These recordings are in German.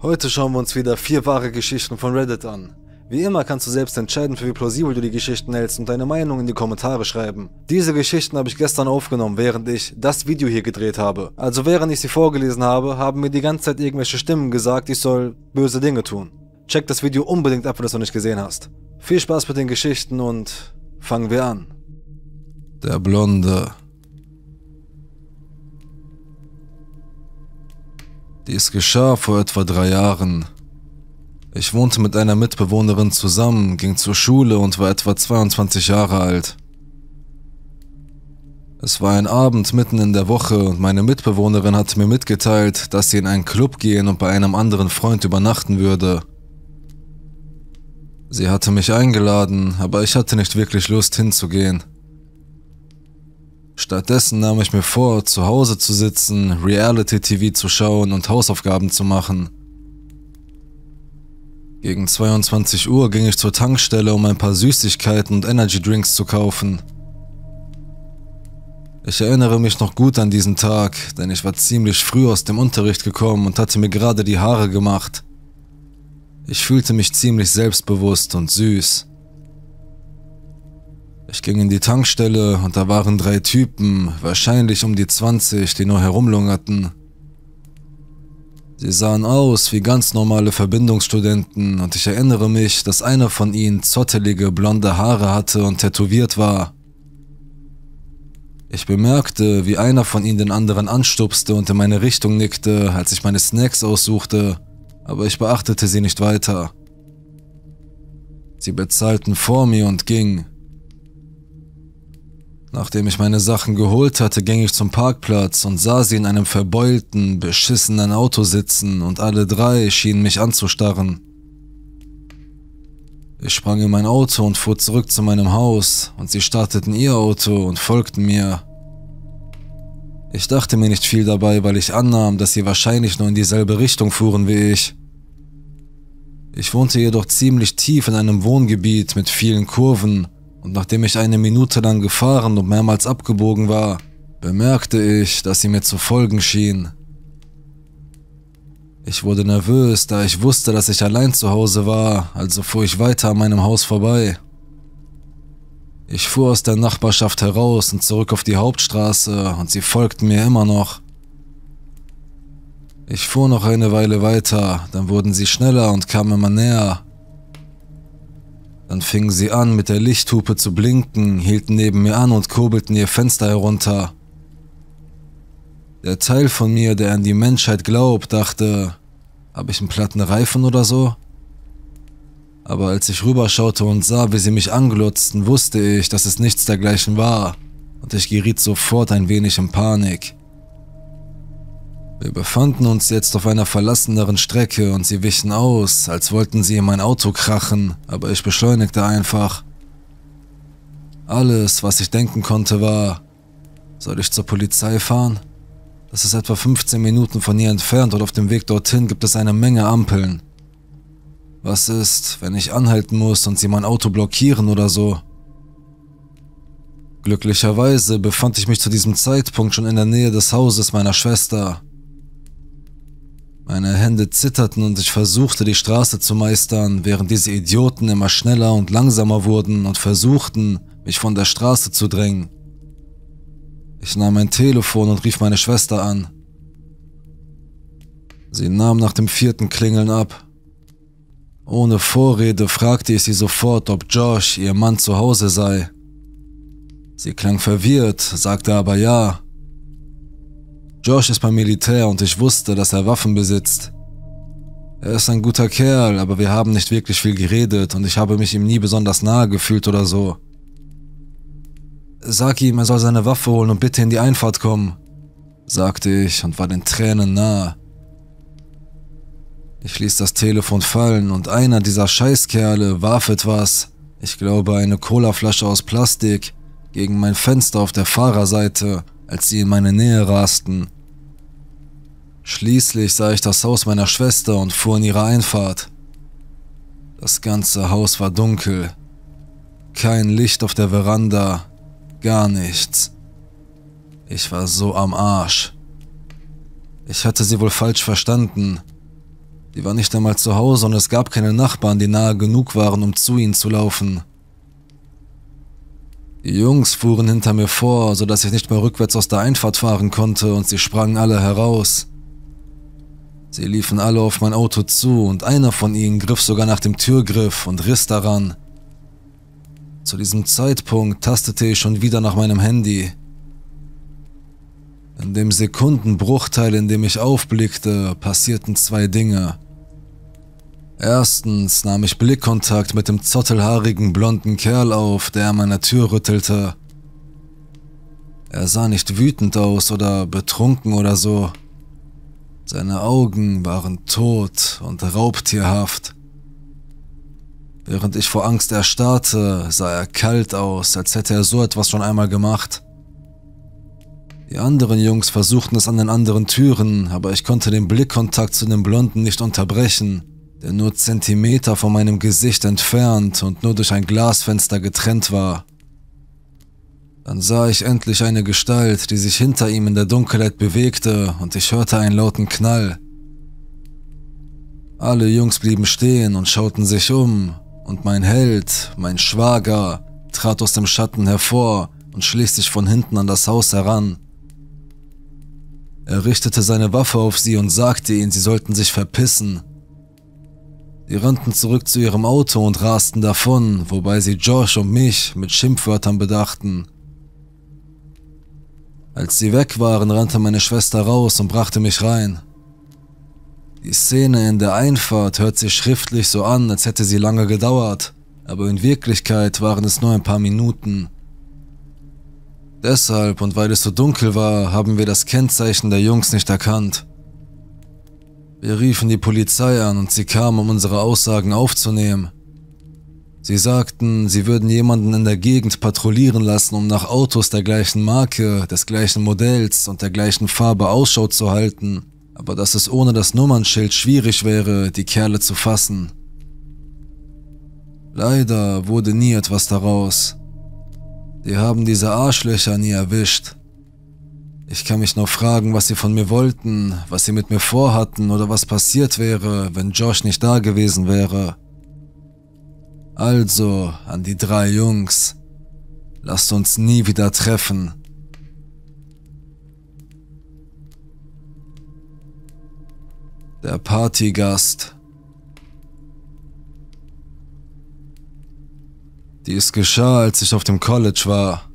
Heute schauen wir uns wieder vier wahre Geschichten von Reddit an. Wie immer kannst du selbst entscheiden, für wie plausibel du die Geschichten hältst und deine Meinung in die Kommentare schreiben. Diese Geschichten habe ich gestern aufgenommen, während ich das Video hier gedreht habe. Also während ich sie vorgelesen habe, haben mir die ganze Zeit irgendwelche Stimmen gesagt, ich soll böse Dinge tun. Check das Video unbedingt ab, wenn du es noch nicht gesehen hast. Viel Spaß mit den Geschichten und fangen wir an. Der Blonde Dies geschah vor etwa drei Jahren. Ich wohnte mit einer Mitbewohnerin zusammen, ging zur Schule und war etwa 22 Jahre alt. Es war ein Abend mitten in der Woche und meine Mitbewohnerin hatte mir mitgeteilt, dass sie in einen Club gehen und bei einem anderen Freund übernachten würde. Sie hatte mich eingeladen, aber ich hatte nicht wirklich Lust hinzugehen. Stattdessen nahm ich mir vor, zu Hause zu sitzen, Reality-TV zu schauen und Hausaufgaben zu machen. Gegen 22 Uhr ging ich zur Tankstelle, um ein paar Süßigkeiten und Energy-Drinks zu kaufen. Ich erinnere mich noch gut an diesen Tag, denn ich war ziemlich früh aus dem Unterricht gekommen und hatte mir gerade die Haare gemacht. Ich fühlte mich ziemlich selbstbewusst und süß. Ich ging in die Tankstelle und da waren drei Typen, wahrscheinlich um die 20, die nur herumlungerten. Sie sahen aus wie ganz normale Verbindungsstudenten und ich erinnere mich, dass einer von ihnen zottelige blonde Haare hatte und tätowiert war. Ich bemerkte, wie einer von ihnen den anderen anstupste und in meine Richtung nickte, als ich meine Snacks aussuchte, aber ich beachtete sie nicht weiter. Sie bezahlten vor mir und gingen. Nachdem ich meine Sachen geholt hatte, ging ich zum Parkplatz und sah sie in einem verbeulten, beschissenen Auto sitzen und alle drei schienen mich anzustarren. Ich sprang in mein Auto und fuhr zurück zu meinem Haus und sie starteten ihr Auto und folgten mir. Ich dachte mir nicht viel dabei, weil ich annahm, dass sie wahrscheinlich nur in dieselbe Richtung fuhren wie ich. Ich wohnte jedoch ziemlich tief in einem Wohngebiet mit vielen Kurven und nachdem ich eine Minute lang gefahren und mehrmals abgebogen war, bemerkte ich, dass sie mir zu folgen schien. Ich wurde nervös, da ich wusste, dass ich allein zu Hause war, also fuhr ich weiter an meinem Haus vorbei. Ich fuhr aus der Nachbarschaft heraus und zurück auf die Hauptstraße und sie folgten mir immer noch. Ich fuhr noch eine Weile weiter, dann wurden sie schneller und kamen immer näher. Dann fingen sie an, mit der Lichthupe zu blinken, hielten neben mir an und kurbelten ihr Fenster herunter. Der Teil von mir, der an die Menschheit glaubt, dachte, habe ich einen platten Reifen oder so? Aber als ich rüberschaute und sah, wie sie mich anglotzten, wusste ich, dass es nichts dergleichen war, und ich geriet sofort ein wenig in Panik. Wir befanden uns jetzt auf einer verlasseneren Strecke und sie wichen aus, als wollten sie in mein Auto krachen, aber ich beschleunigte einfach. Alles, was ich denken konnte, war, soll ich zur Polizei fahren? Das ist etwa 15 Minuten von hier entfernt und auf dem Weg dorthin gibt es eine Menge Ampeln. Was ist, wenn ich anhalten muss und sie mein Auto blockieren oder so? Glücklicherweise befand ich mich zu diesem Zeitpunkt schon in der Nähe des Hauses meiner Schwester. Meine Hände zitterten und ich versuchte, die Straße zu meistern, während diese Idioten immer schneller und langsamer wurden und versuchten, mich von der Straße zu drängen. Ich nahm mein Telefon und rief meine Schwester an. Sie nahm nach dem vierten Klingeln ab. Ohne Vorrede fragte ich sie sofort, ob Josh, ihr Mann, zu Hause sei. Sie klang verwirrt, sagte aber ja Josh ist beim Militär und ich wusste, dass er Waffen besitzt. Er ist ein guter Kerl, aber wir haben nicht wirklich viel geredet und ich habe mich ihm nie besonders nahe gefühlt oder so. Sag ihm, er soll seine Waffe holen und bitte in die Einfahrt kommen, sagte ich und war den Tränen nahe. Ich ließ das Telefon fallen und einer dieser Scheißkerle warf etwas, ich glaube eine Colaflasche aus Plastik, gegen mein Fenster auf der Fahrerseite, als sie in meine Nähe rasten. Schließlich sah ich das Haus meiner Schwester und fuhr in ihre Einfahrt. Das ganze Haus war dunkel. Kein Licht auf der Veranda, gar nichts. Ich war so am Arsch. Ich hatte sie wohl falsch verstanden. Sie war nicht einmal zu Hause und es gab keine Nachbarn, die nahe genug waren, um zu ihnen zu laufen. Die Jungs fuhren hinter mir vor, sodass ich nicht mehr rückwärts aus der Einfahrt fahren konnte, und sie sprangen alle heraus. Sie liefen alle auf mein Auto zu und einer von ihnen griff sogar nach dem Türgriff und riss daran. Zu diesem Zeitpunkt tastete ich schon wieder nach meinem Handy. In dem Sekundenbruchteil, in dem ich aufblickte, passierten zwei Dinge. Erstens nahm ich Blickkontakt mit dem zottelhaarigen blonden Kerl auf, der an meiner Tür rüttelte. Er sah nicht wütend aus oder betrunken oder so. Seine Augen waren tot und raubtierhaft. Während ich vor Angst erstarrte, sah er kalt aus, als hätte er so etwas schon einmal gemacht. Die anderen Jungs versuchten es an den anderen Türen, aber ich konnte den Blickkontakt zu dem Blonden nicht unterbrechen, der nur Zentimeter von meinem Gesicht entfernt und nur durch ein Glasfenster getrennt war. Dann sah ich endlich eine Gestalt, die sich hinter ihm in der Dunkelheit bewegte und ich hörte einen lauten Knall. Alle Jungs blieben stehen und schauten sich um, und mein Held, mein Schwager, trat aus dem Schatten hervor und schlich sich von hinten an das Haus heran. Er richtete seine Waffe auf sie und sagte ihnen, sie sollten sich verpissen. Sie rannten zurück zu ihrem Auto und rasten davon, wobei sie Josh und mich mit Schimpfwörtern bedachten. Als sie weg waren, rannte meine Schwester raus und brachte mich rein. Die Szene in der Einfahrt hört sich schriftlich so an, als hätte sie lange gedauert, aber in Wirklichkeit waren es nur ein paar Minuten. Deshalb und weil es so dunkel war, haben wir das Kennzeichen der Jungs nicht erkannt. Wir riefen die Polizei an und sie kam, um unsere Aussagen aufzunehmen. Sie sagten, sie würden jemanden in der Gegend patrouillieren lassen, um nach Autos der gleichen Marke, des gleichen Modells und der gleichen Farbe Ausschau zu halten, aber dass es ohne das Nummernschild schwierig wäre, die Kerle zu fassen. Leider wurde nie etwas daraus. Die haben diese Arschlöcher nie erwischt. Ich kann mich nur fragen, was sie von mir wollten, was sie mit mir vorhatten oder was passiert wäre, wenn Josh nicht da gewesen wäre. Also an die drei Jungs. Lasst uns nie wieder treffen. Der Partygast. Dies geschah, als ich auf dem College war.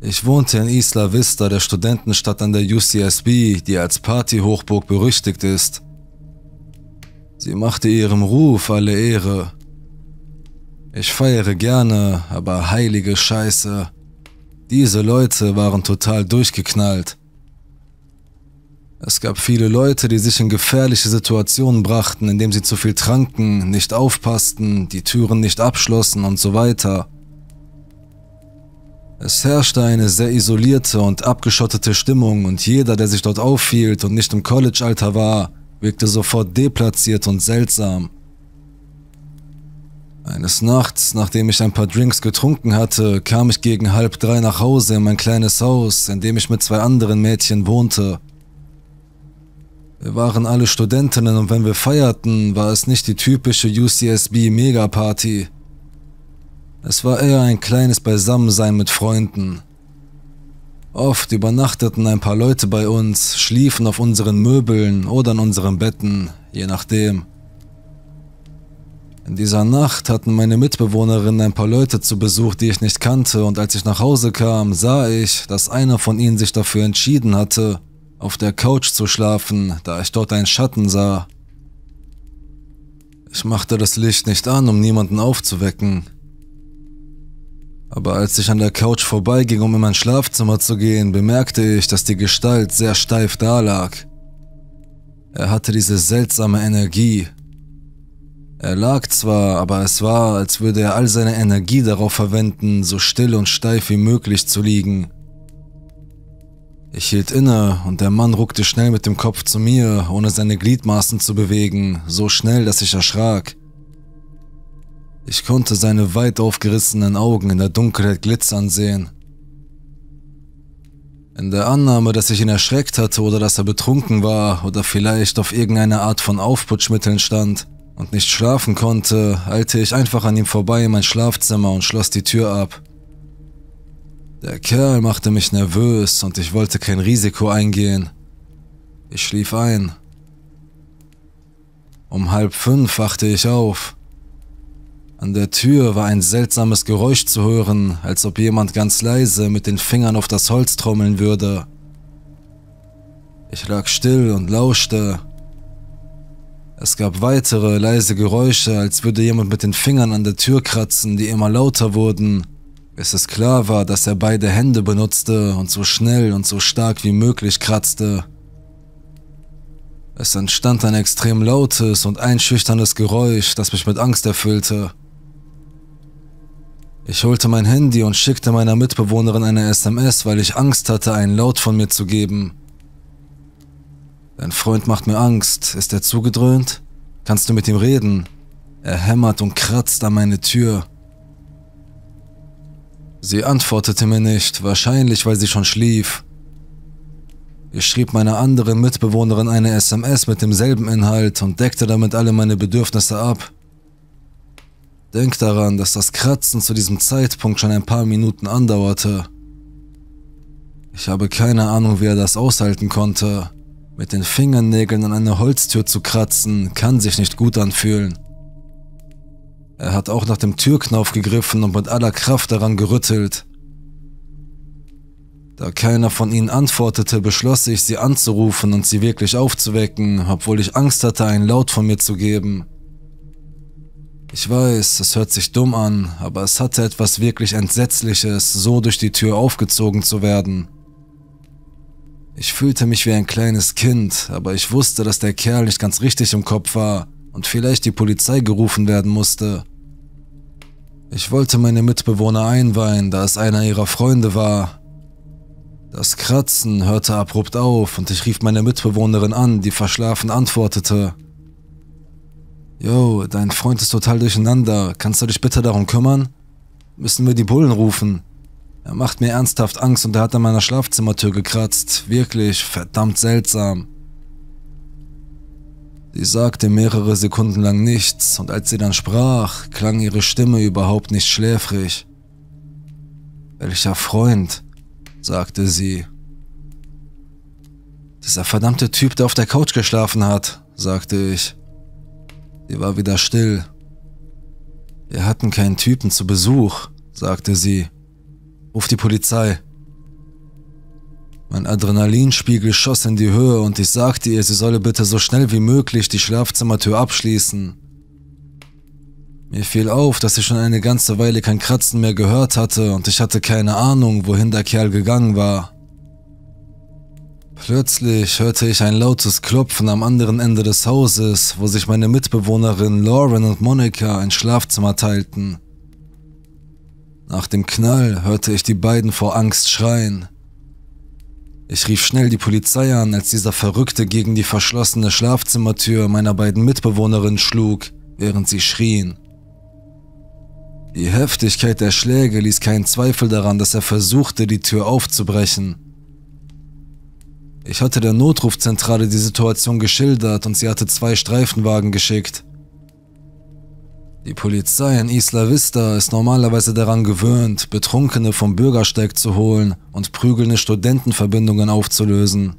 Ich wohnte in Isla Vista, der Studentenstadt an der UCSB, die als Partyhochburg berüchtigt ist. Sie machte ihrem Ruf alle Ehre. Ich feiere gerne, aber heilige Scheiße. Diese Leute waren total durchgeknallt. Es gab viele Leute, die sich in gefährliche Situationen brachten, indem sie zu viel tranken, nicht aufpassten, die Türen nicht abschlossen und so weiter. Es herrschte eine sehr isolierte und abgeschottete Stimmung und jeder, der sich dort aufhielt und nicht im College-Alter war, wirkte sofort deplatziert und seltsam. Eines Nachts, nachdem ich ein paar Drinks getrunken hatte, kam ich gegen halb drei nach Hause in mein kleines Haus, in dem ich mit zwei anderen Mädchen wohnte. Wir waren alle Studentinnen und wenn wir feierten, war es nicht die typische UCSB Megaparty. Es war eher ein kleines Beisammensein mit Freunden. Oft übernachteten ein paar Leute bei uns, schliefen auf unseren Möbeln oder in unseren Betten, je nachdem. In dieser Nacht hatten meine Mitbewohnerinnen ein paar Leute zu Besuch, die ich nicht kannte, und als ich nach Hause kam, sah ich, dass einer von ihnen sich dafür entschieden hatte, auf der Couch zu schlafen, da ich dort einen Schatten sah. Ich machte das Licht nicht an, um niemanden aufzuwecken. Aber als ich an der Couch vorbeiging, um in mein Schlafzimmer zu gehen, bemerkte ich, dass die Gestalt sehr steif dalag. Er hatte diese seltsame Energie, er lag zwar, aber es war, als würde er all seine Energie darauf verwenden, so still und steif wie möglich zu liegen. Ich hielt inne und der Mann ruckte schnell mit dem Kopf zu mir, ohne seine Gliedmaßen zu bewegen, so schnell, dass ich erschrak. Ich konnte seine weit aufgerissenen Augen in der Dunkelheit glitzern sehen. In der Annahme, dass ich ihn erschreckt hatte oder dass er betrunken war oder vielleicht auf irgendeine Art von Aufputschmitteln stand, und nicht schlafen konnte, eilte ich einfach an ihm vorbei in mein Schlafzimmer und schloss die Tür ab. Der Kerl machte mich nervös und ich wollte kein Risiko eingehen. Ich schlief ein. Um halb fünf wachte ich auf. An der Tür war ein seltsames Geräusch zu hören, als ob jemand ganz leise mit den Fingern auf das Holz trommeln würde. Ich lag still und lauschte, es gab weitere leise Geräusche, als würde jemand mit den Fingern an der Tür kratzen, die immer lauter wurden, bis es klar war, dass er beide Hände benutzte und so schnell und so stark wie möglich kratzte. Es entstand ein extrem lautes und einschüchterndes Geräusch, das mich mit Angst erfüllte. Ich holte mein Handy und schickte meiner Mitbewohnerin eine SMS, weil ich Angst hatte, einen Laut von mir zu geben. Dein Freund macht mir Angst. Ist er zugedröhnt? Kannst du mit ihm reden? Er hämmert und kratzt an meine Tür. Sie antwortete mir nicht, wahrscheinlich weil sie schon schlief. Ich schrieb meiner anderen Mitbewohnerin eine SMS mit demselben Inhalt und deckte damit alle meine Bedürfnisse ab. Denk daran, dass das Kratzen zu diesem Zeitpunkt schon ein paar Minuten andauerte. Ich habe keine Ahnung, wie er das aushalten konnte. Mit den Fingernägeln an eine Holztür zu kratzen, kann sich nicht gut anfühlen. Er hat auch nach dem Türknauf gegriffen und mit aller Kraft daran gerüttelt. Da keiner von ihnen antwortete, beschloss ich, sie anzurufen und sie wirklich aufzuwecken, obwohl ich Angst hatte, einen Laut von mir zu geben. Ich weiß, es hört sich dumm an, aber es hatte etwas wirklich Entsetzliches, so durch die Tür aufgezogen zu werden. Ich fühlte mich wie ein kleines Kind, aber ich wusste, dass der Kerl nicht ganz richtig im Kopf war und vielleicht die Polizei gerufen werden musste. Ich wollte meine Mitbewohner einweihen, da es einer ihrer Freunde war. Das Kratzen hörte abrupt auf und ich rief meine Mitbewohnerin an, die verschlafen antwortete. Yo, dein Freund ist total durcheinander. Kannst du dich bitte darum kümmern? Müssen wir die Bullen rufen? Er macht mir ernsthaft Angst und er hat an meiner Schlafzimmertür gekratzt. Wirklich verdammt seltsam. Sie sagte mehrere Sekunden lang nichts und als sie dann sprach, klang ihre Stimme überhaupt nicht schläfrig. Welcher Freund, sagte sie. Dieser verdammte Typ, der auf der Couch geschlafen hat, sagte ich. Sie war wieder still. Wir hatten keinen Typen zu Besuch, sagte sie. Ruf die Polizei. Mein Adrenalinspiegel schoss in die Höhe und ich sagte ihr, sie solle bitte so schnell wie möglich die Schlafzimmertür abschließen. Mir fiel auf, dass ich schon eine ganze Weile kein Kratzen mehr gehört hatte und ich hatte keine Ahnung, wohin der Kerl gegangen war. Plötzlich hörte ich ein lautes Klopfen am anderen Ende des Hauses, wo sich meine Mitbewohnerin Lauren und Monika ein Schlafzimmer teilten. Nach dem Knall hörte ich die beiden vor Angst schreien. Ich rief schnell die Polizei an, als dieser Verrückte gegen die verschlossene Schlafzimmertür meiner beiden Mitbewohnerinnen schlug, während sie schrien. Die Heftigkeit der Schläge ließ keinen Zweifel daran, dass er versuchte, die Tür aufzubrechen. Ich hatte der Notrufzentrale die Situation geschildert und sie hatte zwei Streifenwagen geschickt. Die Polizei in Isla Vista ist normalerweise daran gewöhnt, Betrunkene vom Bürgersteig zu holen und prügelnde Studentenverbindungen aufzulösen.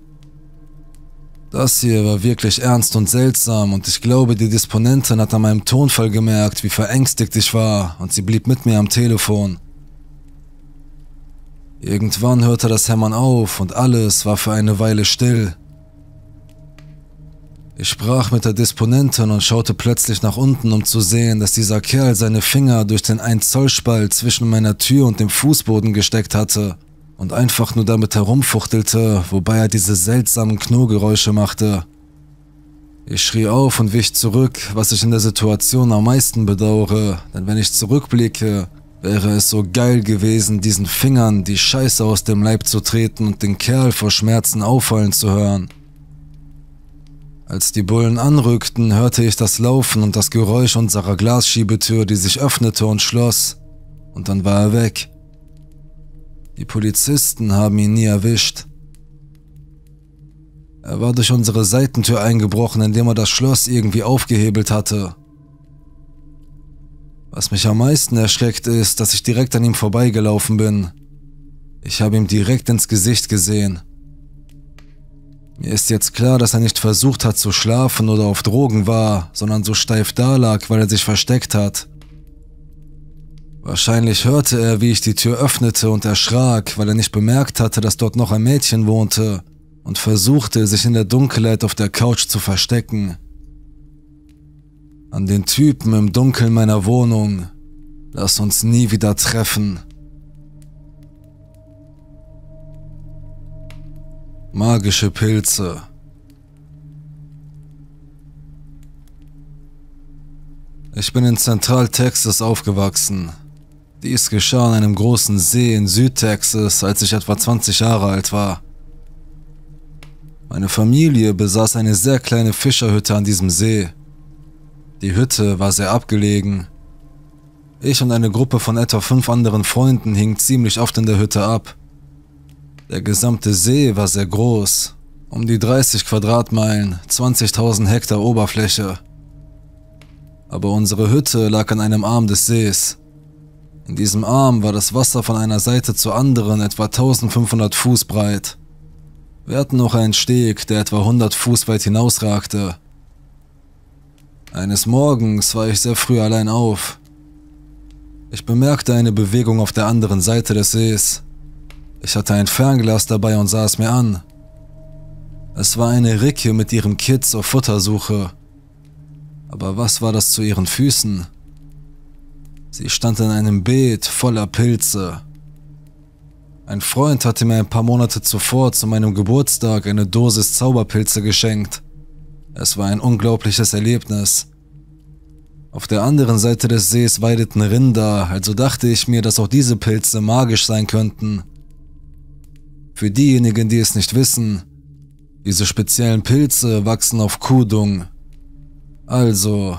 Das hier war wirklich ernst und seltsam und ich glaube, die Disponentin hat an meinem Tonfall gemerkt, wie verängstigt ich war und sie blieb mit mir am Telefon. Irgendwann hörte das Hämmern auf und alles war für eine Weile still. Ich sprach mit der Disponentin und schaute plötzlich nach unten, um zu sehen, dass dieser Kerl seine Finger durch den 1-Zoll-Spalt zwischen meiner Tür und dem Fußboden gesteckt hatte und einfach nur damit herumfuchtelte, wobei er diese seltsamen Knurrgeräusche machte. Ich schrie auf und wich zurück, was ich in der Situation am meisten bedauere, denn wenn ich zurückblicke, wäre es so geil gewesen, diesen Fingern die Scheiße aus dem Leib zu treten und den Kerl vor Schmerzen auffallen zu hören. Als die Bullen anrückten, hörte ich das Laufen und das Geräusch unserer Glasschiebetür, die sich öffnete und schloss. Und dann war er weg. Die Polizisten haben ihn nie erwischt. Er war durch unsere Seitentür eingebrochen, indem er das Schloss irgendwie aufgehebelt hatte. Was mich am meisten erschreckt ist, dass ich direkt an ihm vorbeigelaufen bin. Ich habe ihm direkt ins Gesicht gesehen. Mir ist jetzt klar, dass er nicht versucht hat zu schlafen oder auf Drogen war, sondern so steif dalag, weil er sich versteckt hat. Wahrscheinlich hörte er, wie ich die Tür öffnete und erschrak, weil er nicht bemerkt hatte, dass dort noch ein Mädchen wohnte und versuchte, sich in der Dunkelheit auf der Couch zu verstecken. An den Typen im Dunkeln meiner Wohnung. Lass uns nie wieder treffen. Magische Pilze. Ich bin in Zentral-Texas aufgewachsen. Dies geschah an einem großen See in Südtexas, als ich etwa 20 Jahre alt war. Meine Familie besaß eine sehr kleine Fischerhütte an diesem See. Die Hütte war sehr abgelegen. Ich und eine Gruppe von etwa fünf anderen Freunden hingen ziemlich oft in der Hütte ab. Der gesamte See war sehr groß, um die 30 Quadratmeilen, 20.000 Hektar Oberfläche. Aber unsere Hütte lag an einem Arm des Sees. In diesem Arm war das Wasser von einer Seite zur anderen etwa 1500 Fuß breit. Wir hatten noch einen Steg, der etwa 100 Fuß weit hinausragte. Eines Morgens war ich sehr früh allein auf. Ich bemerkte eine Bewegung auf der anderen Seite des Sees. Ich hatte ein Fernglas dabei und sah es mir an. Es war eine Ricke mit ihrem Kids auf Futtersuche. Aber was war das zu ihren Füßen? Sie stand in einem Beet voller Pilze. Ein Freund hatte mir ein paar Monate zuvor zu meinem Geburtstag eine Dosis Zauberpilze geschenkt. Es war ein unglaubliches Erlebnis. Auf der anderen Seite des Sees weideten Rinder, also dachte ich mir, dass auch diese Pilze magisch sein könnten. Für diejenigen, die es nicht wissen, diese speziellen Pilze wachsen auf Kudung. Also,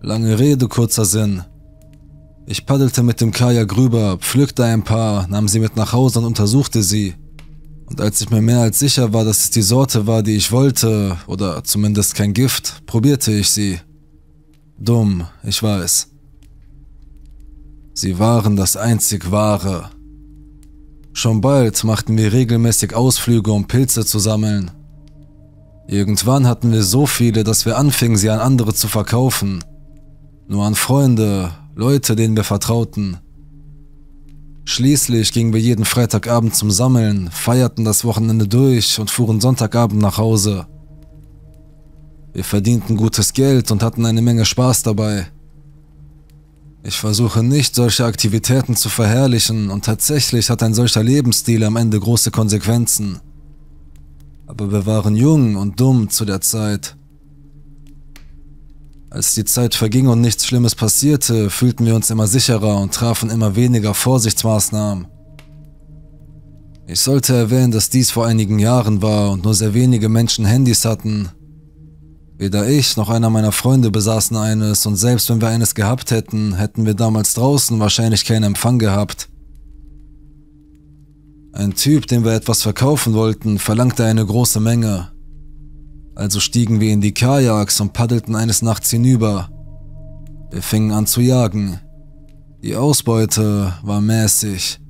lange Rede, kurzer Sinn. Ich paddelte mit dem Kajak rüber, pflückte ein paar, nahm sie mit nach Hause und untersuchte sie. Und als ich mir mehr als sicher war, dass es die Sorte war, die ich wollte, oder zumindest kein Gift, probierte ich sie. Dumm, ich weiß. Sie waren das einzig wahre. Schon bald machten wir regelmäßig Ausflüge, um Pilze zu sammeln. Irgendwann hatten wir so viele, dass wir anfingen, sie an andere zu verkaufen. Nur an Freunde, Leute, denen wir vertrauten. Schließlich gingen wir jeden Freitagabend zum Sammeln, feierten das Wochenende durch und fuhren Sonntagabend nach Hause. Wir verdienten gutes Geld und hatten eine Menge Spaß dabei. Ich versuche nicht, solche Aktivitäten zu verherrlichen und tatsächlich hat ein solcher Lebensstil am Ende große Konsequenzen. Aber wir waren jung und dumm zu der Zeit. Als die Zeit verging und nichts Schlimmes passierte, fühlten wir uns immer sicherer und trafen immer weniger Vorsichtsmaßnahmen. Ich sollte erwähnen, dass dies vor einigen Jahren war und nur sehr wenige Menschen Handys hatten, Weder ich noch einer meiner Freunde besaßen eines und selbst wenn wir eines gehabt hätten, hätten wir damals draußen wahrscheinlich keinen Empfang gehabt. Ein Typ, dem wir etwas verkaufen wollten, verlangte eine große Menge. Also stiegen wir in die Kajaks und paddelten eines Nachts hinüber. Wir fingen an zu jagen. Die Ausbeute war mäßig.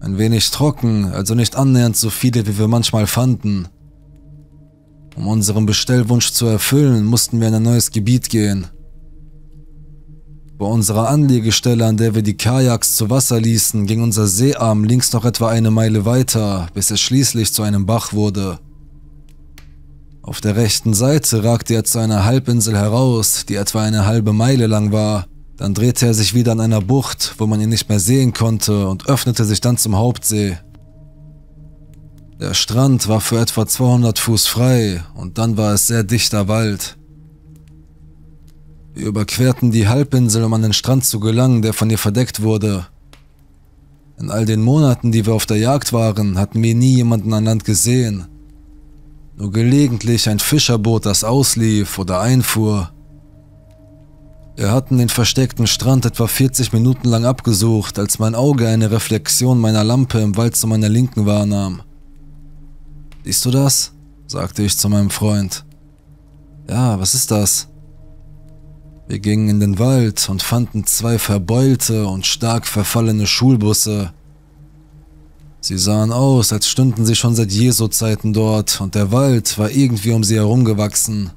Ein wenig trocken, also nicht annähernd so viele, wie wir manchmal fanden. Um unseren Bestellwunsch zu erfüllen, mussten wir in ein neues Gebiet gehen. Bei unserer Anlegestelle, an der wir die Kajaks zu Wasser ließen, ging unser Seearm links noch etwa eine Meile weiter, bis er schließlich zu einem Bach wurde. Auf der rechten Seite ragte er zu einer Halbinsel heraus, die etwa eine halbe Meile lang war. Dann drehte er sich wieder an einer Bucht, wo man ihn nicht mehr sehen konnte, und öffnete sich dann zum Hauptsee. Der Strand war für etwa 200 Fuß frei und dann war es sehr dichter Wald. Wir überquerten die Halbinsel, um an den Strand zu gelangen, der von ihr verdeckt wurde. In all den Monaten, die wir auf der Jagd waren, hatten wir nie jemanden an Land gesehen. Nur gelegentlich ein Fischerboot, das auslief oder einfuhr. Wir hatten den versteckten Strand etwa 40 Minuten lang abgesucht, als mein Auge eine Reflexion meiner Lampe im Wald zu meiner Linken wahrnahm. Siehst du das? sagte ich zu meinem Freund. Ja, was ist das? Wir gingen in den Wald und fanden zwei verbeulte und stark verfallene Schulbusse. Sie sahen aus, als stünden sie schon seit Jesu-Zeiten dort und der Wald war irgendwie um sie herumgewachsen.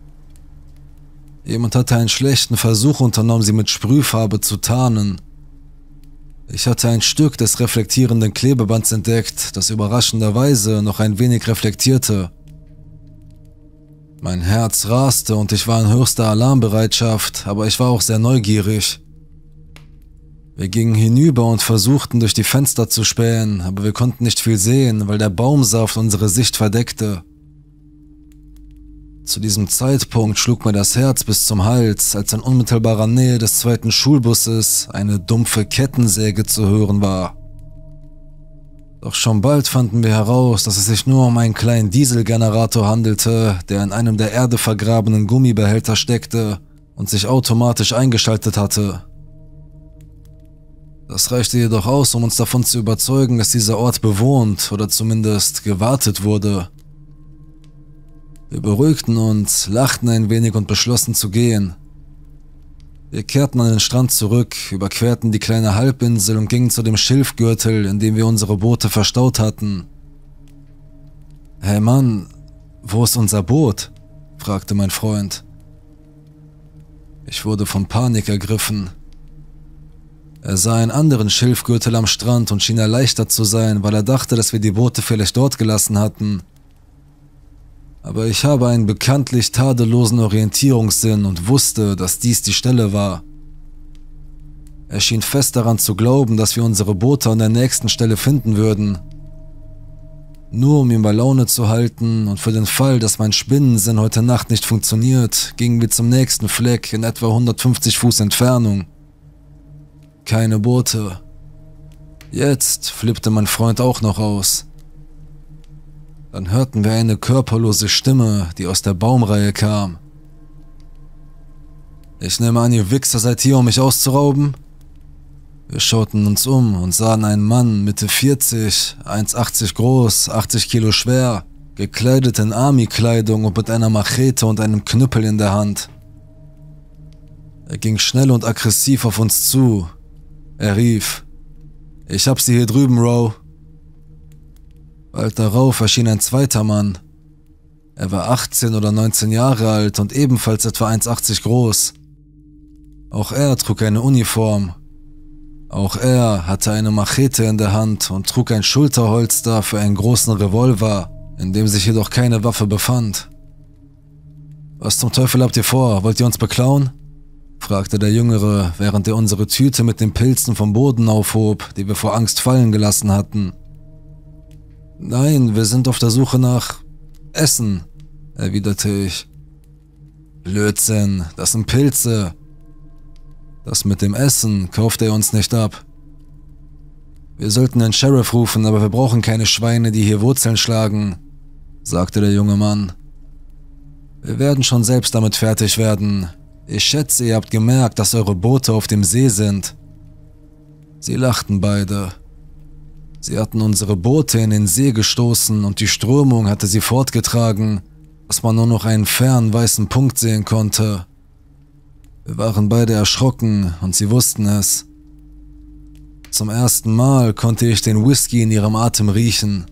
Jemand hatte einen schlechten Versuch unternommen, sie mit Sprühfarbe zu tarnen. Ich hatte ein Stück des reflektierenden Klebebands entdeckt, das überraschenderweise noch ein wenig reflektierte. Mein Herz raste und ich war in höchster Alarmbereitschaft, aber ich war auch sehr neugierig. Wir gingen hinüber und versuchten durch die Fenster zu spähen, aber wir konnten nicht viel sehen, weil der Baumsaft unsere Sicht verdeckte. Zu diesem Zeitpunkt schlug mir das Herz bis zum Hals, als in unmittelbarer Nähe des zweiten Schulbusses eine dumpfe Kettensäge zu hören war. Doch schon bald fanden wir heraus, dass es sich nur um einen kleinen Dieselgenerator handelte, der in einem der Erde vergrabenen Gummibehälter steckte und sich automatisch eingeschaltet hatte. Das reichte jedoch aus, um uns davon zu überzeugen, dass dieser Ort bewohnt oder zumindest gewartet wurde. Wir beruhigten uns, lachten ein wenig und beschlossen zu gehen. Wir kehrten an den Strand zurück, überquerten die kleine Halbinsel und gingen zu dem Schilfgürtel, in dem wir unsere Boote verstaut hatten. Hey Mann, wo ist unser Boot? fragte mein Freund. Ich wurde von Panik ergriffen. Er sah einen anderen Schilfgürtel am Strand und schien erleichtert zu sein, weil er dachte, dass wir die Boote vielleicht dort gelassen hatten aber ich habe einen bekanntlich tadellosen Orientierungssinn und wusste, dass dies die Stelle war. Er schien fest daran zu glauben, dass wir unsere Boote an der nächsten Stelle finden würden. Nur um ihn bei Laune zu halten und für den Fall, dass mein Spinnensinn heute Nacht nicht funktioniert, gingen wir zum nächsten Fleck in etwa 150 Fuß Entfernung. Keine Boote. Jetzt flippte mein Freund auch noch aus. Dann hörten wir eine körperlose Stimme, die aus der Baumreihe kam. Ich nehme an, ihr Wichser seid hier, um mich auszurauben? Wir schauten uns um und sahen einen Mann Mitte 40, 1,80 groß, 80 Kilo schwer, gekleidet in Army-Kleidung und mit einer Machete und einem Knüppel in der Hand. Er ging schnell und aggressiv auf uns zu. Er rief, ich hab sie hier drüben, Row. Bald darauf erschien ein zweiter Mann. Er war 18 oder 19 Jahre alt und ebenfalls etwa 1,80 groß. Auch er trug eine Uniform. Auch er hatte eine Machete in der Hand und trug ein Schulterholster für einen großen Revolver, in dem sich jedoch keine Waffe befand. Was zum Teufel habt ihr vor? Wollt ihr uns beklauen? fragte der Jüngere, während er unsere Tüte mit den Pilzen vom Boden aufhob, die wir vor Angst fallen gelassen hatten. Nein, wir sind auf der Suche nach Essen, erwiderte ich. Blödsinn, das sind Pilze. Das mit dem Essen kauft er uns nicht ab. Wir sollten den Sheriff rufen, aber wir brauchen keine Schweine, die hier Wurzeln schlagen, sagte der junge Mann. Wir werden schon selbst damit fertig werden. Ich schätze, ihr habt gemerkt, dass eure Boote auf dem See sind. Sie lachten beide. Sie hatten unsere Boote in den See gestoßen und die Strömung hatte sie fortgetragen, dass man nur noch einen fernen weißen Punkt sehen konnte. Wir waren beide erschrocken und sie wussten es. Zum ersten Mal konnte ich den Whisky in ihrem Atem riechen.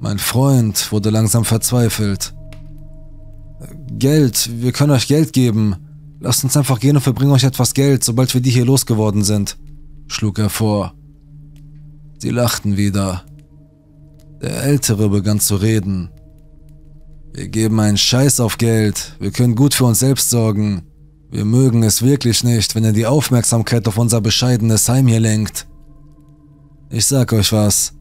Mein Freund wurde langsam verzweifelt. Geld, wir können euch Geld geben. Lasst uns einfach gehen und wir bringen euch etwas Geld, sobald wir die hier losgeworden sind, schlug er vor. Sie lachten wieder. Der Ältere begann zu reden. Wir geben einen Scheiß auf Geld, wir können gut für uns selbst sorgen. Wir mögen es wirklich nicht, wenn er die Aufmerksamkeit auf unser bescheidenes Heim hier lenkt. Ich sag euch was.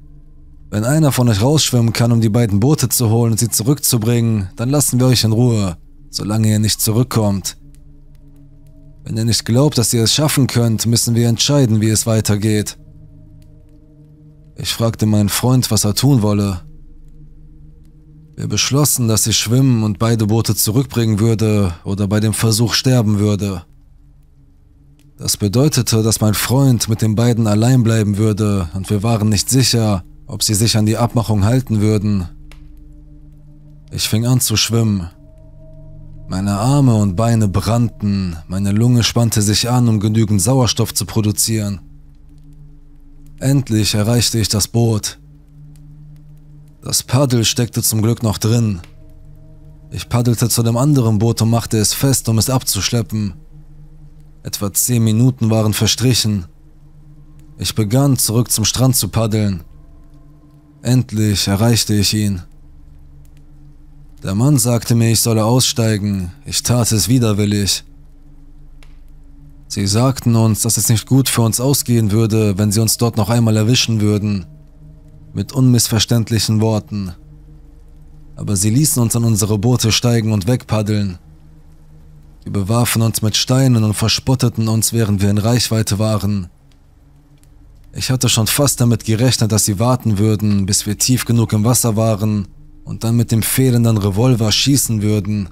Wenn einer von euch rausschwimmen kann, um die beiden Boote zu holen und sie zurückzubringen, dann lassen wir euch in Ruhe, solange ihr nicht zurückkommt. Wenn ihr nicht glaubt, dass ihr es schaffen könnt, müssen wir entscheiden, wie es weitergeht. Ich fragte meinen Freund, was er tun wolle. Wir beschlossen, dass ich schwimmen und beide Boote zurückbringen würde oder bei dem Versuch sterben würde. Das bedeutete, dass mein Freund mit den beiden allein bleiben würde und wir waren nicht sicher, ob sie sich an die Abmachung halten würden. Ich fing an zu schwimmen. Meine Arme und Beine brannten, meine Lunge spannte sich an, um genügend Sauerstoff zu produzieren. Endlich erreichte ich das Boot. Das Paddel steckte zum Glück noch drin. Ich paddelte zu dem anderen Boot und machte es fest, um es abzuschleppen. Etwa zehn Minuten waren verstrichen. Ich begann zurück zum Strand zu paddeln. Endlich erreichte ich ihn. Der Mann sagte mir, ich solle aussteigen. Ich tat es widerwillig. Sie sagten uns, dass es nicht gut für uns ausgehen würde, wenn sie uns dort noch einmal erwischen würden. Mit unmissverständlichen Worten. Aber sie ließen uns an unsere Boote steigen und wegpaddeln. Sie bewarfen uns mit Steinen und verspotteten uns, während wir in Reichweite waren. Ich hatte schon fast damit gerechnet, dass sie warten würden, bis wir tief genug im Wasser waren und dann mit dem fehlenden Revolver schießen würden.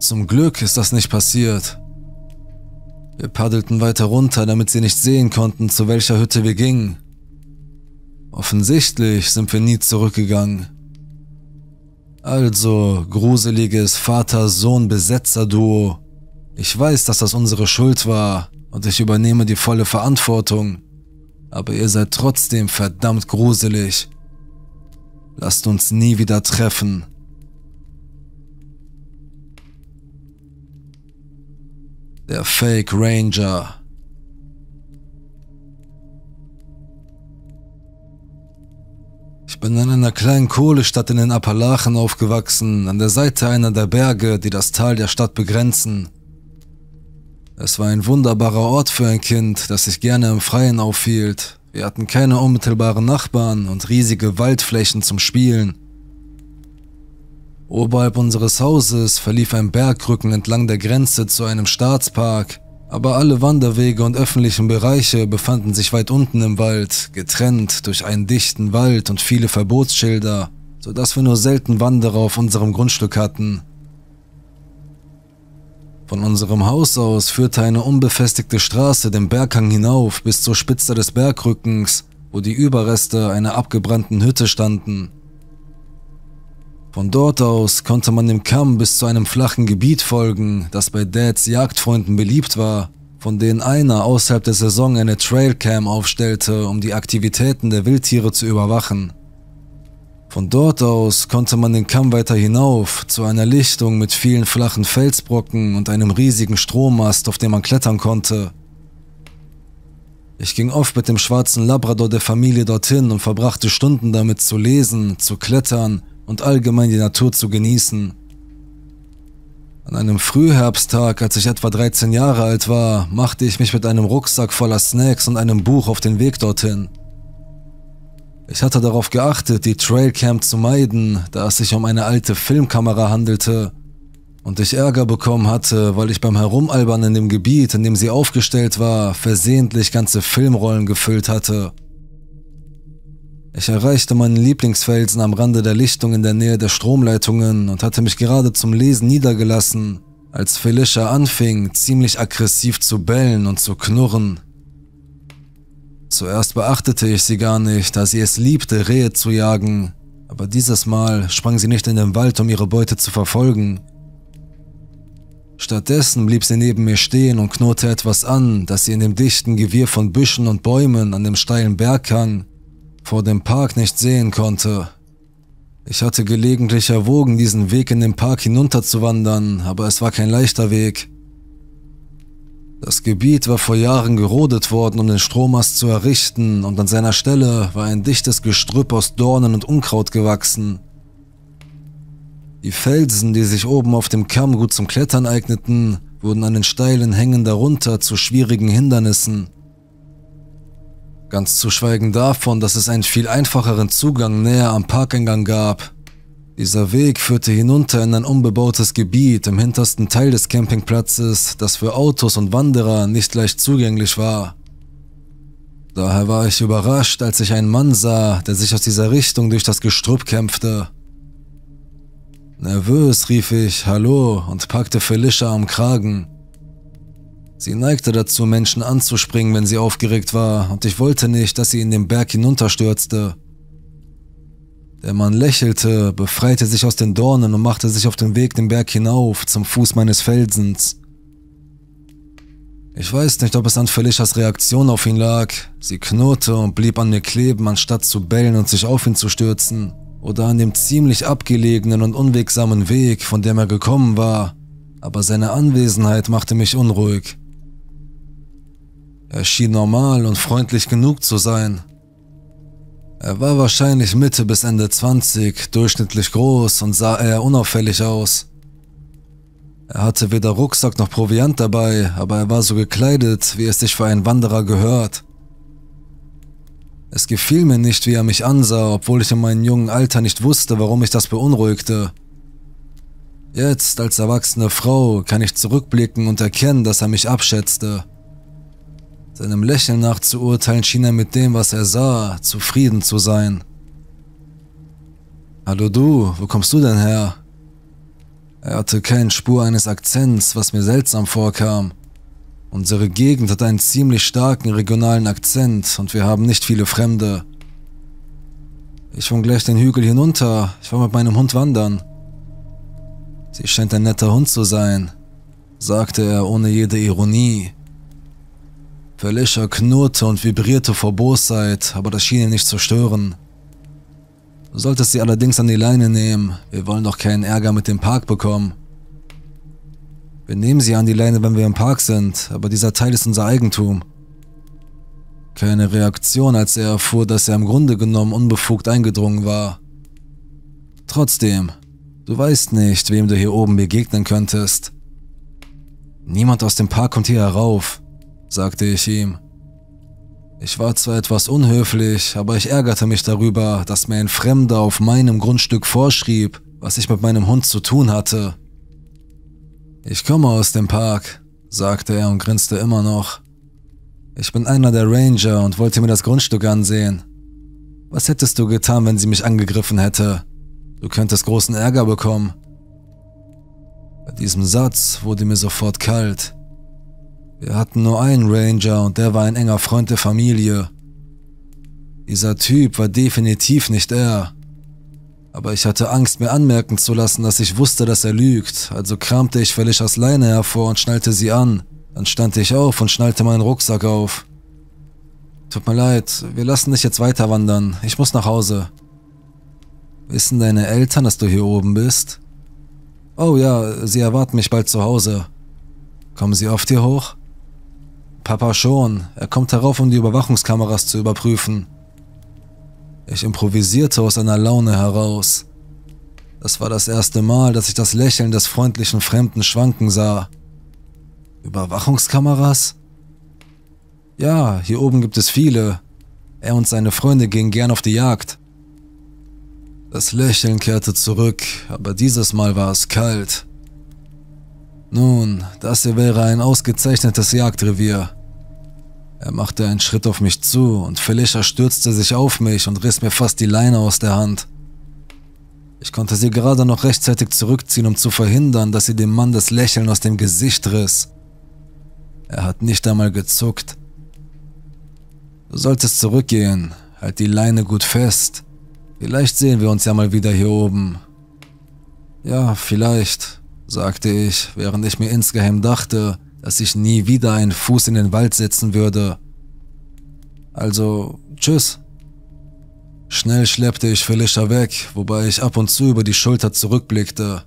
Zum Glück ist das nicht passiert. Wir paddelten weiter runter, damit sie nicht sehen konnten, zu welcher Hütte wir gingen. Offensichtlich sind wir nie zurückgegangen. Also, gruseliges Vater-Sohn-Besetzer-Duo. Ich weiß, dass das unsere Schuld war und ich übernehme die volle Verantwortung. Aber ihr seid trotzdem verdammt gruselig. Lasst uns nie wieder treffen. Der Fake Ranger. Ich bin in einer kleinen Kohlestadt in den Appalachen aufgewachsen, an der Seite einer der Berge, die das Tal der Stadt begrenzen. Es war ein wunderbarer Ort für ein Kind, das sich gerne im Freien aufhielt. Wir hatten keine unmittelbaren Nachbarn und riesige Waldflächen zum Spielen. Oberhalb unseres Hauses verlief ein Bergrücken entlang der Grenze zu einem Staatspark, aber alle Wanderwege und öffentlichen Bereiche befanden sich weit unten im Wald, getrennt durch einen dichten Wald und viele Verbotsschilder, sodass wir nur selten Wanderer auf unserem Grundstück hatten. Von unserem Haus aus führte eine unbefestigte Straße den Berghang hinauf bis zur Spitze des Bergrückens, wo die Überreste einer abgebrannten Hütte standen. Von dort aus konnte man dem Kamm bis zu einem flachen Gebiet folgen, das bei Dads Jagdfreunden beliebt war, von denen einer außerhalb der Saison eine Trailcam aufstellte, um die Aktivitäten der Wildtiere zu überwachen. Von dort aus konnte man den Kamm weiter hinauf zu einer Lichtung mit vielen flachen Felsbrocken und einem riesigen Strommast, auf dem man klettern konnte. Ich ging oft mit dem schwarzen Labrador der Familie dorthin und verbrachte Stunden damit zu lesen, zu klettern und allgemein die Natur zu genießen. An einem Frühherbsttag, als ich etwa 13 Jahre alt war, machte ich mich mit einem Rucksack voller Snacks und einem Buch auf den Weg dorthin. Ich hatte darauf geachtet, die Trailcamp zu meiden, da es sich um eine alte Filmkamera handelte und ich Ärger bekommen hatte, weil ich beim Herumalbern in dem Gebiet, in dem sie aufgestellt war, versehentlich ganze Filmrollen gefüllt hatte. Ich erreichte meinen Lieblingsfelsen am Rande der Lichtung in der Nähe der Stromleitungen und hatte mich gerade zum Lesen niedergelassen, als Felicia anfing, ziemlich aggressiv zu bellen und zu knurren. Zuerst beachtete ich sie gar nicht, da sie es liebte, Rehe zu jagen, aber dieses Mal sprang sie nicht in den Wald, um ihre Beute zu verfolgen. Stattdessen blieb sie neben mir stehen und knurrte etwas an, das sie in dem dichten Gewirr von Büschen und Bäumen an dem steilen Berghang vor dem Park nicht sehen konnte. Ich hatte gelegentlich erwogen, diesen Weg in den Park hinunterzuwandern, aber es war kein leichter Weg. Das Gebiet war vor Jahren gerodet worden, um den Strommast zu errichten, und an seiner Stelle war ein dichtes Gestrüpp aus Dornen und Unkraut gewachsen. Die Felsen, die sich oben auf dem Kamm gut zum Klettern eigneten, wurden an den steilen Hängen darunter zu schwierigen Hindernissen. Ganz zu schweigen davon, dass es einen viel einfacheren Zugang näher am Parkeingang gab. Dieser Weg führte hinunter in ein unbebautes Gebiet im hintersten Teil des Campingplatzes, das für Autos und Wanderer nicht leicht zugänglich war. Daher war ich überrascht, als ich einen Mann sah, der sich aus dieser Richtung durch das Gestrüpp kämpfte. Nervös rief ich Hallo und packte Felicia am Kragen. Sie neigte dazu, Menschen anzuspringen, wenn sie aufgeregt war, und ich wollte nicht, dass sie in den Berg hinunterstürzte. Der Mann lächelte, befreite sich aus den Dornen und machte sich auf den Weg den Berg hinauf, zum Fuß meines Felsens. Ich weiß nicht, ob es an Felichas Reaktion auf ihn lag. Sie knurrte und blieb an mir kleben, anstatt zu bellen und sich auf ihn zu stürzen. Oder an dem ziemlich abgelegenen und unwegsamen Weg, von dem er gekommen war. Aber seine Anwesenheit machte mich unruhig. Er schien normal und freundlich genug zu sein. Er war wahrscheinlich Mitte bis Ende 20, durchschnittlich groß und sah eher unauffällig aus. Er hatte weder Rucksack noch Proviant dabei, aber er war so gekleidet, wie es sich für einen Wanderer gehört. Es gefiel mir nicht, wie er mich ansah, obwohl ich in meinem jungen Alter nicht wusste, warum ich das beunruhigte. Jetzt, als erwachsene Frau, kann ich zurückblicken und erkennen, dass er mich abschätzte. Seinem Lächeln nach zu urteilen, schien er mit dem, was er sah, zufrieden zu sein. Hallo du, wo kommst du denn her? Er hatte keine Spur eines Akzents, was mir seltsam vorkam. Unsere Gegend hat einen ziemlich starken regionalen Akzent und wir haben nicht viele Fremde. Ich wohne gleich den Hügel hinunter. Ich war mit meinem Hund wandern. Sie scheint ein netter Hund zu sein, sagte er ohne jede Ironie. Felicia knurrte und vibrierte vor Bosheit, aber das schien ihn nicht zu stören. Du solltest sie allerdings an die Leine nehmen, wir wollen doch keinen Ärger mit dem Park bekommen. Wir nehmen sie an die Leine, wenn wir im Park sind, aber dieser Teil ist unser Eigentum. Keine Reaktion, als er erfuhr, dass er im Grunde genommen unbefugt eingedrungen war. Trotzdem, du weißt nicht, wem du hier oben begegnen könntest. Niemand aus dem Park kommt hier herauf sagte ich ihm. Ich war zwar etwas unhöflich, aber ich ärgerte mich darüber, dass mir ein Fremder auf meinem Grundstück vorschrieb, was ich mit meinem Hund zu tun hatte. Ich komme aus dem Park, sagte er und grinste immer noch. Ich bin einer der Ranger und wollte mir das Grundstück ansehen. Was hättest du getan, wenn sie mich angegriffen hätte? Du könntest großen Ärger bekommen. Bei diesem Satz wurde mir sofort kalt. Wir hatten nur einen Ranger und der war ein enger Freund der Familie. Dieser Typ war definitiv nicht er. Aber ich hatte Angst, mir anmerken zu lassen, dass ich wusste, dass er lügt, also kramte ich völlig aus Leine hervor und schnallte sie an. Dann stand ich auf und schnallte meinen Rucksack auf. Tut mir leid, wir lassen dich jetzt weiter wandern. Ich muss nach Hause. Wissen deine Eltern, dass du hier oben bist? Oh ja, sie erwarten mich bald zu Hause. Kommen sie oft hier hoch? Papa schon, er kommt herauf, um die Überwachungskameras zu überprüfen. Ich improvisierte aus einer Laune heraus. Das war das erste Mal, dass ich das Lächeln des freundlichen Fremden schwanken sah. Überwachungskameras? Ja, hier oben gibt es viele. Er und seine Freunde gehen gern auf die Jagd. Das Lächeln kehrte zurück, aber dieses Mal war es kalt. Nun, das hier wäre ein ausgezeichnetes Jagdrevier. Er machte einen Schritt auf mich zu und Felicia stürzte sich auf mich und riss mir fast die Leine aus der Hand. Ich konnte sie gerade noch rechtzeitig zurückziehen, um zu verhindern, dass sie dem Mann das Lächeln aus dem Gesicht riss. Er hat nicht einmal gezuckt. Du solltest zurückgehen, halt die Leine gut fest. Vielleicht sehen wir uns ja mal wieder hier oben. Ja, vielleicht, sagte ich, während ich mir insgeheim dachte, dass ich nie wieder einen Fuß in den Wald setzen würde. Also, tschüss. Schnell schleppte ich Felicia weg, wobei ich ab und zu über die Schulter zurückblickte.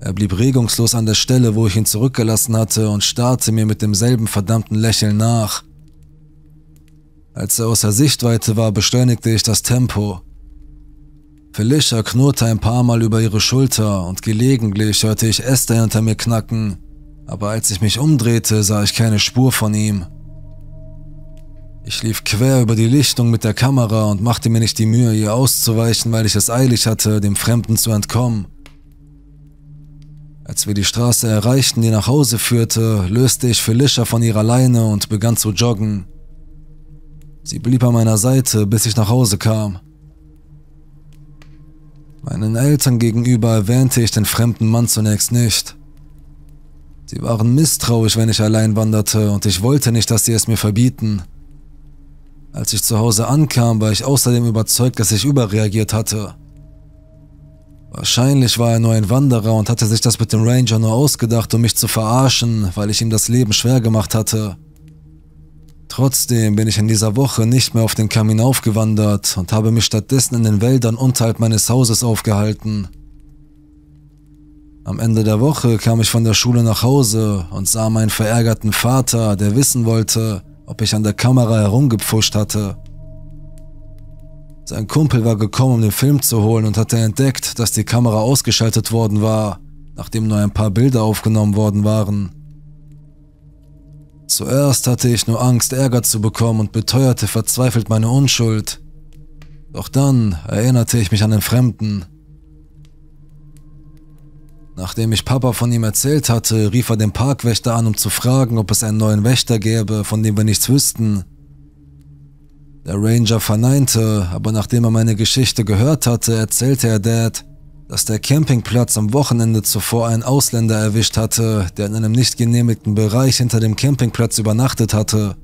Er blieb regungslos an der Stelle, wo ich ihn zurückgelassen hatte, und starrte mir mit demselben verdammten Lächeln nach. Als er außer Sichtweite war, beschleunigte ich das Tempo. Felicia knurrte ein paar Mal über ihre Schulter und gelegentlich hörte ich Esther hinter mir knacken aber als ich mich umdrehte, sah ich keine Spur von ihm. Ich lief quer über die Lichtung mit der Kamera und machte mir nicht die Mühe, ihr auszuweichen, weil ich es eilig hatte, dem Fremden zu entkommen. Als wir die Straße erreichten, die nach Hause führte, löste ich Felicia von ihrer Leine und begann zu joggen. Sie blieb an meiner Seite, bis ich nach Hause kam. Meinen Eltern gegenüber erwähnte ich den fremden Mann zunächst nicht. Sie waren misstrauisch, wenn ich allein wanderte, und ich wollte nicht, dass sie es mir verbieten. Als ich zu Hause ankam, war ich außerdem überzeugt, dass ich überreagiert hatte. Wahrscheinlich war er nur ein Wanderer und hatte sich das mit dem Ranger nur ausgedacht, um mich zu verarschen, weil ich ihm das Leben schwer gemacht hatte. Trotzdem bin ich in dieser Woche nicht mehr auf den Kamin aufgewandert und habe mich stattdessen in den Wäldern unterhalb meines Hauses aufgehalten. Am Ende der Woche kam ich von der Schule nach Hause und sah meinen verärgerten Vater, der wissen wollte, ob ich an der Kamera herumgepfuscht hatte. Sein Kumpel war gekommen, um den Film zu holen und hatte entdeckt, dass die Kamera ausgeschaltet worden war, nachdem nur ein paar Bilder aufgenommen worden waren. Zuerst hatte ich nur Angst, Ärger zu bekommen und beteuerte verzweifelt meine Unschuld. Doch dann erinnerte ich mich an den Fremden, Nachdem ich Papa von ihm erzählt hatte, rief er den Parkwächter an, um zu fragen, ob es einen neuen Wächter gäbe, von dem wir nichts wüssten. Der Ranger verneinte, aber nachdem er meine Geschichte gehört hatte, erzählte er Dad, dass der Campingplatz am Wochenende zuvor einen Ausländer erwischt hatte, der in einem nicht genehmigten Bereich hinter dem Campingplatz übernachtet hatte.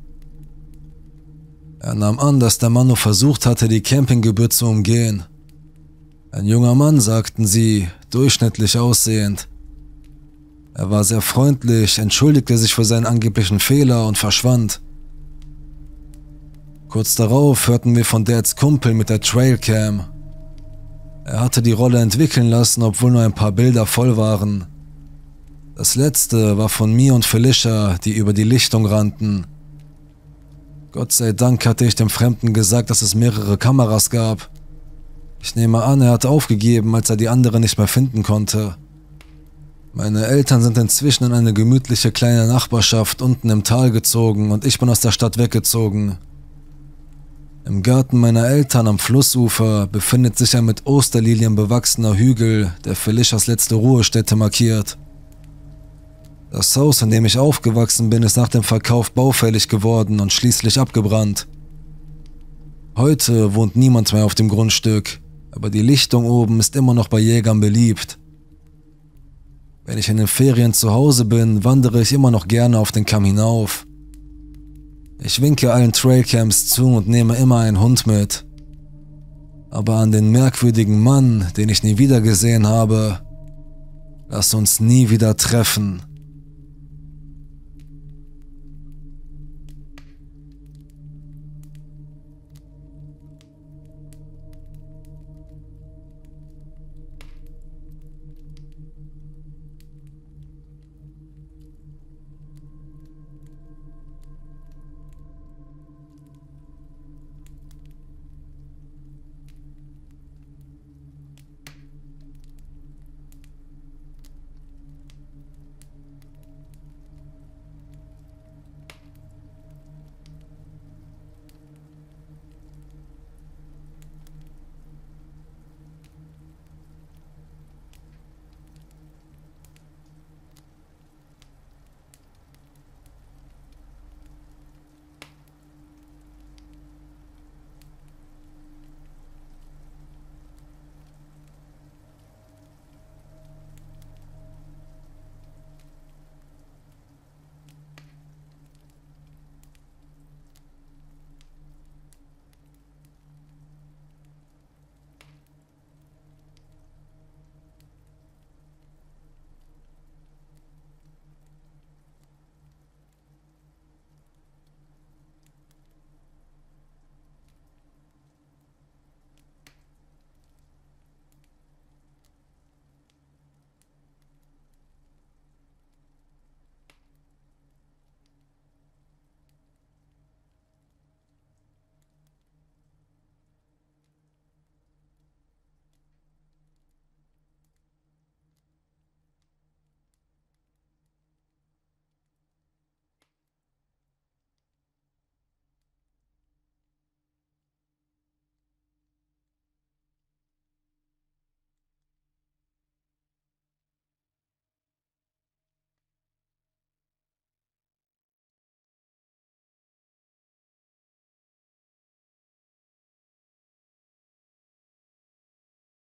Er nahm an, dass der Mann nur versucht hatte, die Campinggebühr zu umgehen. Ein junger Mann, sagten sie, durchschnittlich aussehend. Er war sehr freundlich, entschuldigte sich für seinen angeblichen Fehler und verschwand. Kurz darauf hörten wir von Dads Kumpel mit der Trailcam. Er hatte die Rolle entwickeln lassen, obwohl nur ein paar Bilder voll waren. Das letzte war von mir und Felicia, die über die Lichtung rannten. Gott sei Dank hatte ich dem Fremden gesagt, dass es mehrere Kameras gab. Ich nehme an, er hat aufgegeben, als er die andere nicht mehr finden konnte. Meine Eltern sind inzwischen in eine gemütliche kleine Nachbarschaft unten im Tal gezogen und ich bin aus der Stadt weggezogen. Im Garten meiner Eltern am Flussufer befindet sich ein mit Osterlilien bewachsener Hügel, der für Lischers letzte Ruhestätte markiert. Das Haus, in dem ich aufgewachsen bin, ist nach dem Verkauf baufällig geworden und schließlich abgebrannt. Heute wohnt niemand mehr auf dem Grundstück aber die Lichtung oben ist immer noch bei Jägern beliebt. Wenn ich in den Ferien zu Hause bin, wandere ich immer noch gerne auf den Kamm hinauf. Ich winke allen Trailcamps zu und nehme immer einen Hund mit. Aber an den merkwürdigen Mann, den ich nie wieder gesehen habe, lass uns nie wieder treffen.